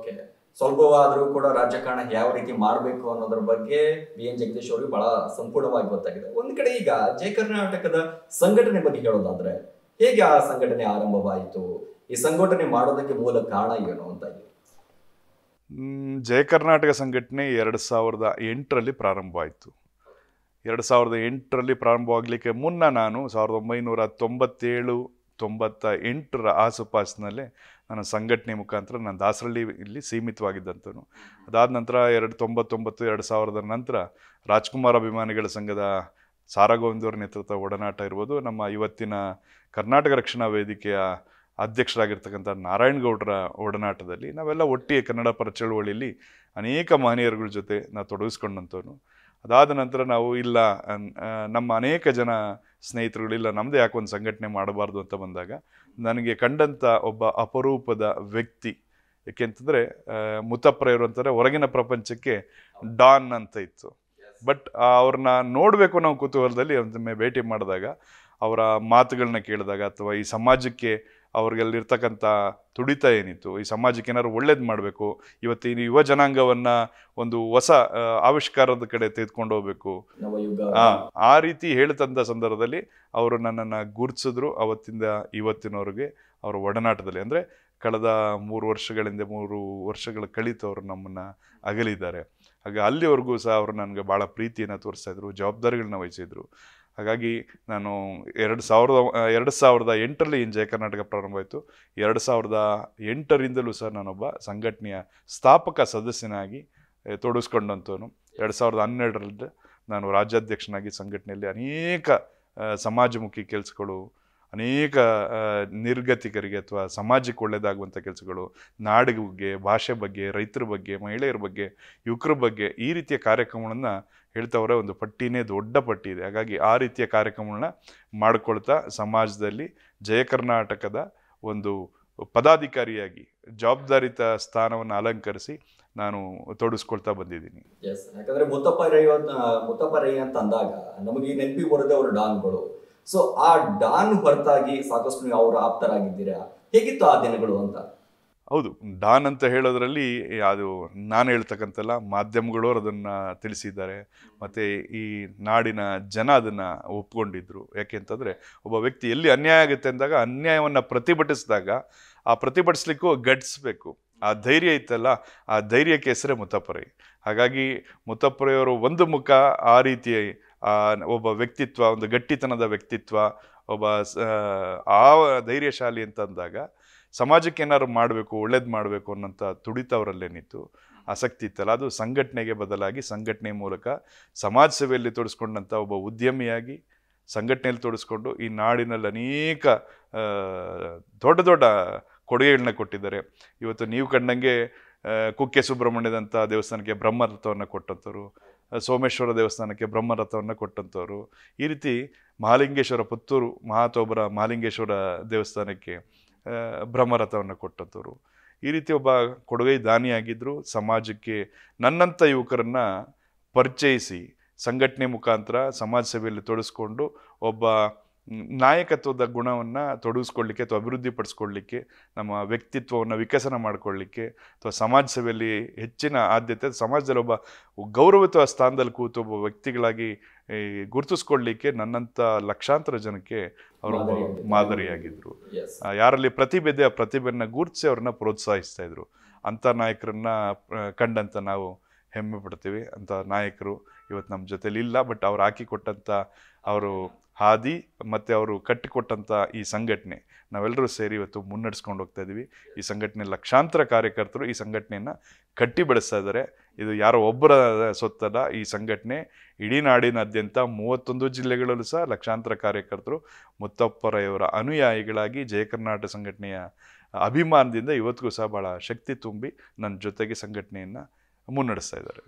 okay ಸ್ವಲ್ಪವಾದರೂ ಕೂಡ ರಾಜಕಾರಣ ಯಾವ ರೀತಿ ಮಾಡಬೇಕು ಅನ್ನೋದ್ರ ಬಗ್ಗೆ ಬಿ ಎನ್ ಜಗದೀಶ್ ಅವರಿಗೆ ಬಹಳ ಸಂಪೂರ್ಣವಾಗಿ ಗೊತ್ತಾಗಿದೆ ಒಂದ್ ಕಡೆ ಈಗ ಜಯ ಕರ್ನಾಟಕದ ಸಂಘಟನೆ ಬಗ್ಗೆ ಹೇಳೋದಾದ್ರೆ ಹೇಗೆ ಆ ಸಂಘಟನೆ ಆರಂಭವಾಯಿತು ಈ ಸಂಘಟನೆ ಮಾಡೋದಕ್ಕೆ ಮೂಲ ಕಾರಣ ಏನು ಅಂತ ಜಯ ಕರ್ನಾಟಕ ಸಂಘಟನೆ ಎರಡು ಸಾವಿರದ ಎಂಟರಲ್ಲಿ ಪ್ರಾರಂಭವಾಯಿತು ಎರಡು ಸಾವಿರದ ಎಂಟರಲ್ಲಿ ಪ್ರಾರಂಭವಾಗಲಿಕ್ಕೆ ಮುನ್ನ ನಾನು ಸಾವಿರದ ಒಂಬೈನೂರ ತೊಂಬತ್ತೇಳು ತೊಂಬತ್ತ ಎಂಟರ ಆಸುಪಾಸಿನಲ್ಲೇ ನನ್ನ ಸಂಘಟನೆ ಮುಖಾಂತರ ನಾನು ದಾಸರಳ್ಳಿ ಇಲ್ಲಿ ಸೀಮಿತವಾಗಿದ್ದಂಥನು ಅದಾದ ನಂತರ ಎರಡು ತೊಂಬತ್ತೊಂಬತ್ತು ಎರಡು ಸಾವಿರದ ನಂತರ ರಾಜ್ಕುಮಾರ್ ಅಭಿಮಾನಿಗಳ ಸಂಘದ ಸಾರಾಗೋವಿಂದವ್ರ ನೇತೃತ್ವ ಒಡನಾಟ ಇರ್ಬೋದು ನಮ್ಮ ಇವತ್ತಿನ ಕರ್ನಾಟಕ ರಕ್ಷಣಾ ವೇದಿಕೆಯ ಅಧ್ಯಕ್ಷರಾಗಿರ್ತಕ್ಕಂಥ ನಾರಾಯಣಗೌಡರ ಒಡನಾಟದಲ್ಲಿ ನಾವೆಲ್ಲ ಒಟ್ಟಿಗೆ ಕನ್ನಡ ಪರ ಚಳುವಳಿಯಲ್ಲಿ ಅನೇಕ ಮಹನೀಯರುಗಳ ಜೊತೆ ನಾವು ತೊಡಗಿಸ್ಕೊಂಡಂಥವ್ರು ಅದಾದ ನಂತರ ನಾವು ಇಲ್ಲ ನಮ್ಮ ಅನೇಕ ಜನ ಸ್ನೇಹಿತರುಗಳಿಲ್ಲ ನಮ್ಮದೇ ಯಾಕೆ ಒಂದು ಸಂಘಟನೆ ಮಾಡಬಾರ್ದು ಅಂತ ಬಂದಾಗ ನನಗೆ ಕಂಡಂಥ ಒಬ್ಬ ಅಪರೂಪದ ವ್ಯಕ್ತಿ ಏಕೆಂತಂದರೆ ಮುತ್ತಪ್ರ ಇವರು ಹೊರಗಿನ ಪ್ರಪಂಚಕ್ಕೆ ಡಾನ್ ಅಂತ ಇತ್ತು ಬಟ್ ಅವ್ರನ್ನ ನೋಡಬೇಕು ನಾವು ಕುತೂಹಲದಲ್ಲಿ ಒಂದೊಮ್ಮೆ ಭೇಟಿ ಮಾಡಿದಾಗ ಅವರ ಮಾತುಗಳನ್ನ ಕೇಳಿದಾಗ ಅಥವಾ ಈ ಸಮಾಜಕ್ಕೆ ಅಲ್ಲಿರ್ತಕ್ಕಂಥ ತುಡಿತ ಏನಿತ್ತು ಈ ಸಮಾಜಕ್ಕೆ ಏನಾದ್ರು ಒಳ್ಳೇದು ಮಾಡಬೇಕು ಇವತ್ತಿನ ಯುವ ಜನಾಂಗವನ್ನು ಒಂದು ಹೊಸ ಆವಿಷ್ಕಾರದ ಕಡೆ ತೆಗೆದುಕೊಂಡು ಹೋಗ್ಬೇಕು ಆ ರೀತಿ ಹೇಳ್ತಂದ ಸಂದರ್ಭದಲ್ಲಿ ಅವರು ನನ್ನನ್ನು ಗುರುತಿಸಿದ್ರು ಅವತ್ತಿಂದ ಇವತ್ತಿನವ್ರಿಗೆ ಅವರ ಒಡನಾಟದಲ್ಲಿ ಅಂದರೆ ಕಳೆದ ಮೂರು ವರ್ಷಗಳಿಂದ ಮೂರು ವರ್ಷಗಳ ಕಳೀತು ಅವರು ನಮ್ಮನ್ನು ಅಗಲಿದ್ದಾರೆ ಹಾಗೆ ಅಲ್ಲಿವರೆಗೂ ಸಹ ಅವರು ನನಗೆ ಭಾಳ ಪ್ರೀತಿಯನ್ನು ತೋರಿಸ್ತಾ ಇದ್ರು ಜವಾಬ್ದಾರಿಗಳನ್ನ ವಹಿಸಿದ್ರು ಹಾಗಾಗಿ ನಾನು ಎರಡು ಸಾವಿರದ ಎರಡು ಸಾವಿರದ ಎಂಟರಲ್ಲಿ ಇನ್ ಜಯ ಕರ್ನಾಟಕ ಪ್ರಾರಂಭ ಆಯಿತು ಎರಡು ಸಾವಿರದ ಎಂಟರಿಂದಲೂ ಸರ್ ನಾನೊಬ್ಬ ಸಂಘಟನೆಯ ಸ್ಥಾಪಕ ಸದಸ್ಯನಾಗಿ ತೊಡಗಿಸ್ಕೊಂಡಂಥವನು ಎರಡು ಸಾವಿರದ ಹನ್ನೆರಡರಲ್ಲಿ ನಾನು ರಾಜ್ಯಾಧ್ಯಕ್ಷನಾಗಿ ಸಂಘಟನೆಯಲ್ಲಿ ಅನೇಕ ಸಮಾಜಮುಖಿ ಕೆಲಸಗಳು ಅನೇಕ ನಿರ್ಗತಿಕರಿಗೆ ಅಥವಾ ಸಮಾಜಕ್ಕೆ ಒಳ್ಳೆಯದಾಗುವಂಥ ಕೆಲಸಗಳು ನಾಡಿಗೆ ಬಗ್ಗೆ ಭಾಷೆ ಬಗ್ಗೆ ರೈತರ ಬಗ್ಗೆ ಮಹಿಳೆಯರ ಬಗ್ಗೆ ಯುವಕರ ಬಗ್ಗೆ ಈ ರೀತಿಯ ಕಾರ್ಯಕ್ರಮಗಳನ್ನು ಹೇಳ್ತವ್ರೆ ಒಂದು ಪಟ್ಟಿನೇ ದೊಡ್ಡ ಪಟ್ಟಿ ಇದೆ ಹಾಗಾಗಿ ಆ ರೀತಿಯ ಕಾರ್ಯಕ್ರಮಗಳನ್ನ ಮಾಡ್ಕೊಳ್ತಾ ಸಮಾಜದಲ್ಲಿ ಜಯ ಕರ್ನಾಟಕದ ಒಂದು ಪದಾಧಿಕಾರಿಯಾಗಿ ಜವಾಬ್ದಾರಿತ ಸ್ಥಾನವನ್ನು ಅಲಂಕರಿಸಿ ನಾನು ತೊಡಸ್ಕೊಳ್ತಾ ಬಂದಿದ್ದೀನಿ ಎಸ್ ಯಾಕಂದ್ರೆ ಮುತ್ತಪ್ಪ ರೈ ಮುತ್ತಪ್ಪ ರೈ ಅಂತ ಅಂದಾಗ ನಮಗೆ ನೆನಪಿ ಬರೋದೇ ಅವರು ಡಾನ್ಗಳು ಸೊ ಆ ಡಾನ್ ಹೊರತಾಗಿ ಸಾಕಷ್ಟು ನೀವು ಅವರು ಆಪ್ತರಾಗಿದ್ದೀರಾ ಹೇಗಿತ್ತು ಆ ದಿನಗಳು ಅಂತ ಹೌದು ಡಾನ್ ಅಂತ ಹೇಳೋದ್ರಲ್ಲಿ ಅದು ನಾನು ಹೇಳ್ತಕ್ಕಂಥಲ್ಲ ಮಾಧ್ಯಮಗಳು ಅದನ್ನು ತಿಳಿಸಿದ್ದಾರೆ ಮತ್ತು ಈ ನಾಡಿನ ಜನ ಅದನ್ನು ಒಪ್ಕೊಂಡಿದ್ರು ಯಾಕೆಂತಂದರೆ ಒಬ್ಬ ವ್ಯಕ್ತಿ ಎಲ್ಲಿ ಅನ್ಯಾಯ ಆಗುತ್ತೆ ಅಂದಾಗ ಅನ್ಯಾಯವನ್ನು ಪ್ರತಿಭಟಿಸಿದಾಗ ಆ ಪ್ರತಿಭಟಿಸ್ಲಿಕ್ಕೂ ಗಟ್ಟಿಸ್ಬೇಕು ಆ ಧೈರ್ಯ ಇತ್ತಲ್ಲ ಆ ಧೈರ್ಯಕ್ಕೆ ಹೆಸರೇ ಮುತ್ತಪ್ಪರೈ ಹಾಗಾಗಿ ಮುತ್ತಪ್ಪರೆಯವರು ಒಂದು ಮುಖ ಆ ರೀತಿ ಒಬ್ಬ ವ್ಯಕ್ತಿತ್ವ ಒಂದು ಗಟ್ಟಿತನದ ವ್ಯಕ್ತಿತ್ವ ಒಬ್ಬ ಆ ಧೈರ್ಯಶಾಲಿ ಅಂದಾಗ ಸಮಾಜಕ್ಕೆ ಏನಾದ್ರು ಮಾಡಬೇಕು ಒಳ್ಳೇದು ಮಾಡಬೇಕು ಅನ್ನೋಂಥ ತುಡಿತ ಅವರಲ್ಲೇನಿತ್ತು ಆಸಕ್ತಿ ಇತ್ತಲ್ಲ ಅದು ಸಂಘಟನೆಗೆ ಬದಲಾಗಿ ಸಂಘಟನೆ ಮೂಲಕ ಸಮಾಜ ಸೇವೆಯಲ್ಲಿ ತೊಡಸ್ಕೊಂಡಂಥ ಒಬ್ಬ ಉದ್ಯಮಿಯಾಗಿ ಸಂಘಟನೆಯಲ್ಲಿ ತೊಡಸ್ಕೊಂಡು ಈ ನಾಡಿನಲ್ಲಿ ಅನೇಕ ದೊಡ್ಡ ದೊಡ್ಡ ಕೊಡುಗೆಗಳನ್ನ ಕೊಟ್ಟಿದ್ದಾರೆ ಇವತ್ತು ನೀವು ಕಂಡಂಗೆ ಕುಕ್ಕೆ ಸುಬ್ರಹ್ಮಣ್ಯದಂಥ ದೇವಸ್ಥಾನಕ್ಕೆ ಬ್ರಹ್ಮರಥವನ್ನು ಕೊಟ್ಟಂಥವ್ರು ಸೋಮೇಶ್ವರ ದೇವಸ್ಥಾನಕ್ಕೆ ಬ್ರಹ್ಮರಥವನ್ನು ಕೊಟ್ಟಂಥವ್ರು ಈ ರೀತಿ ಮಹಾಲಿಂಗೇಶ್ವರ ಪುತ್ತೂರು ಮಹಾತೋಬರ ಮಹಾಲಿಂಗೇಶ್ವರ ದೇವಸ್ಥಾನಕ್ಕೆ ಬ್ರಹ್ಮರಥವನ್ನು ಕೊಟ್ಟಂಥವ್ರು ಈ ರೀತಿ ಒಬ್ಬ ಕೊಡುಗೈ ದಾನಿಯಾಗಿದ್ದರು ಸಮಾಜಕ್ಕೆ ನನ್ನಂಥ ಯುವಕರನ್ನು ಪರಿಚಯಿಸಿ ಸಂಘಟನೆ ಮುಖಾಂತರ ಸಮಾಜ ಸೇವೆಯಲ್ಲಿ ತೊಡಸ್ಕೊಂಡು ಒಬ್ಬ ನಾಯಕತ್ವದ ಗುಣವನ್ನು ತೊಡಗಿಸ್ಕೊಳ್ಳಿಕ್ಕೆ ಅಥವಾ ಅಭಿವೃದ್ಧಿ ನಮ್ಮ ವ್ಯಕ್ತಿತ್ವವನ್ನು ವಿಕಸನ ಮಾಡಿಕೊಳ್ಳಿಕ್ಕೆ ಅಥವಾ ಸಮಾಜ ಸೇವೆಯಲ್ಲಿ ಹೆಚ್ಚಿನ ಆದ್ಯತೆ ಸಮಾಜದಲ್ಲಿ ಒಬ್ಬ ಗೌರವಿತ ಸ್ಥಾನದಲ್ಲಿ ಕೂತು ಒಬ್ಬ ವ್ಯಕ್ತಿಗಳಾಗಿ ಗುರುತಿಸ್ಕೊಳ್ಳಿಕ್ಕೆ ನನ್ನಂಥ ಲಕ್ಷಾಂತರ ಜನಕ್ಕೆ ಅವರು ಮಾದರಿಯಾಗಿದ್ದರು ಯಾರಲ್ಲಿ ಪ್ರತಿಭೆ ಇದೆ ಆ ಪ್ರತಿಭೆಯನ್ನು ಗುರುತಿಸಿ ಅವ್ರನ್ನ ಪ್ರೋತ್ಸಾಹಿಸ್ತಾ ಇದ್ರು ಅಂಥ ನಾಯಕರನ್ನ ಕಂಡಂತ ನಾವು ಹೆಮ್ಮೆ ಪಡ್ತೀವಿ ಅಂತ ನಾಯಕರು ಇವತ್ತು ನಮ್ಮ ಜೊತೆಲಿ ಇಲ್ಲ ಬಟ್ ಅವ್ರು ಹಾಕಿಕೊಟ್ಟಂಥ ಅವರು ಹಾದಿ ಮತ್ತು ಅವರು ಕಟ್ಟಿಕೊಟ್ಟಂಥ ಈ ಸಂಘಟನೆ ನಾವೆಲ್ಲರೂ ಸೇರಿ ಇವತ್ತು ಮುನ್ನಡೆಸ್ಕೊಂಡು ಹೋಗ್ತಾ ಇದ್ದೀವಿ ಈ ಸಂಘಟನೆ ಲಕ್ಷಾಂತರ ಕಾರ್ಯಕರ್ತರು ಈ ಸಂಘಟನೆಯನ್ನು ಕಟ್ಟಿ ಬೆಳೆಸ್ತಾ ಇದ್ದಾರೆ ಇದು ಯಾರೋ ಒಬ್ಬರ ಸೊತ್ತಲ್ಲ ಈ ಸಂಘಟನೆ ಇಡೀ ನಾಡಿನಾದ್ಯಂತ ಮೂವತ್ತೊಂದು ಜಿಲ್ಲೆಗಳಲ್ಲೂ ಸಹ ಲಕ್ಷಾಂತರ ಕಾರ್ಯಕರ್ತರು ಮುತ್ತಪ್ಪರೆಯವರ ಅನುಯಾಯಿಗಳಾಗಿ ಜಯ ಕರ್ನಾಟಕ ಸಂಘಟನೆಯ ಅಭಿಮಾನದಿಂದ ಇವತ್ತಿಗೂ ಸಹ ಭಾಳ ಶಕ್ತಿ ತುಂಬಿ ನನ್ನ ಜೊತೆಗೆ ಸಂಘಟನೆಯನ್ನು ಮುನ್ನಡೆಸ್ತಾ ಇದ್ದಾರೆ